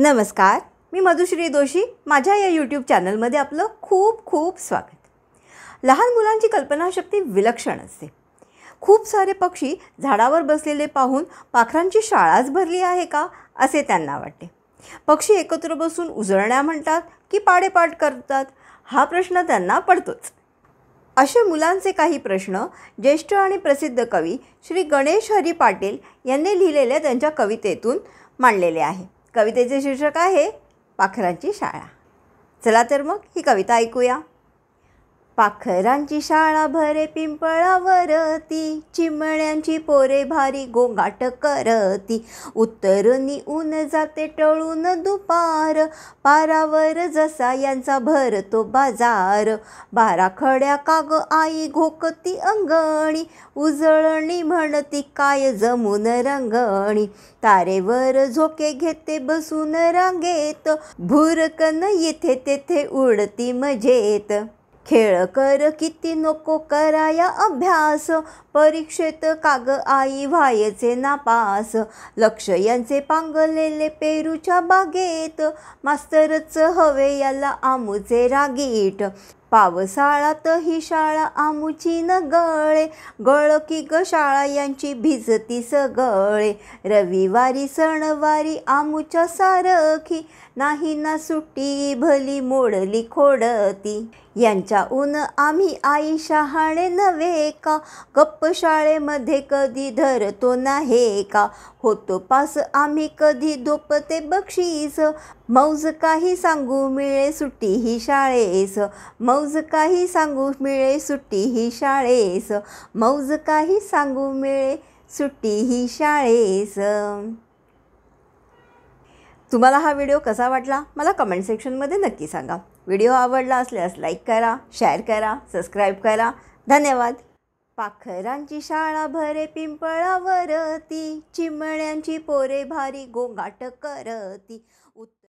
नमस्कार मी मधुश्री दोषी माझ्या या यूट्यूब चॅनलमध्ये आपलं खूप खूप स्वागत लहान मुलांची कल्पनाशक्ती विलक्षण असते खूप सारे पक्षी झाडावर बसलेले पाहून पाखरांची शाळाच भरली आहे का असे त्यांना वाटते पक्षी एकत्र बसून उजळण्या म्हणतात की पाडेपाठ करतात हा प्रश्न त्यांना पडतोच असे मुलांचे काही प्रश्न ज्येष्ठ आणि प्रसिद्ध कवी श्री गणेश हरी पाटील यांनी लिहिलेल्या त्यांच्या कवितेतून मांडलेले आहे कवितेचे शीर्षक आहे पाखरांची शाळा चला तर मग ही कविता ऐकूया पाखरांची शाळा भरे पिंपळावरती चिमळ्यांची पोरे भारी गोंगाट करती उत्तरनी ऊन जाते टळून दुपार पारावर जसा यांचा भर तो बाजार बाराखड्या खड्या काग आई घोकती अंगणी उजळणी म्हणती काय जमून रंगणी तारेवर झोके घेते बसून रांगेत भुरकन येथे तेथे उडती मजेत खेळ कर किती नको कराया अभ्यास परीक्षेत काग आई व्हायचे नापास लक्ष यांचे पांगलेले पेरूच्या बागेत मास्तरच हवे याला आमूचे रागीट पावसाळ्यात ही शाळा आमुची न गळे गळ की ग शाळा यांची भिजती सगळे रविवारी सणवारी आमुच्या सारखी नाही ना सुट्टी भली मोडली खोडती यांच्या ऊन आम्ही आई शहाणे नव्हे का गप्प शाळेमध्ये कधी धरतो नाही का होतो पास आम्ही कधी दोपते बक्षीस मौज काही सांगू मिळे सुट्टी ही शाळेस मौज काही सांगू मिळे सुट्टी ही शाळेस मौज काही सांगू मिळे सुट्टी ही शाळेस तुम्हाला हा व्हिडिओ कसा वाटला मला कमेंट सेक्शनमध्ये नक्की सांगा व्हिडिओ आवडला असल्यास लाईक करा शेअर करा सबस्क्राईब करा धन्यवाद पाखरांची शाळा भरे पिंपळावरती चिमण्यांची पोरे भारी गोंगाट करती उत्